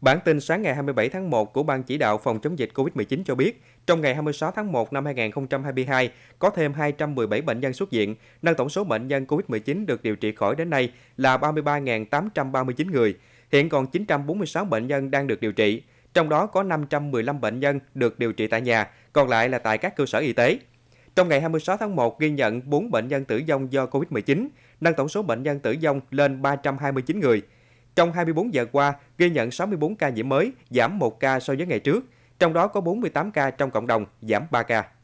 Bản tin sáng ngày 27 tháng 1 của Ban chỉ đạo phòng chống dịch COVID-19 cho biết, trong ngày 26 tháng 1 năm 2022, có thêm 217 bệnh nhân xuất viện, nâng tổng số bệnh nhân COVID-19 được điều trị khỏi đến nay là 33.839 người. Hiện còn 946 bệnh nhân đang được điều trị, trong đó có 515 bệnh nhân được điều trị tại nhà, còn lại là tại các cơ sở y tế. Trong ngày 26 tháng 1 ghi nhận 4 bệnh nhân tử vong do COVID-19, nâng tổng số bệnh nhân tử vong lên 329 người – trong 24 giờ qua, ghi nhận 64 ca nhiễm mới, giảm 1 ca so với ngày trước, trong đó có 48 ca trong cộng đồng, giảm 3 ca.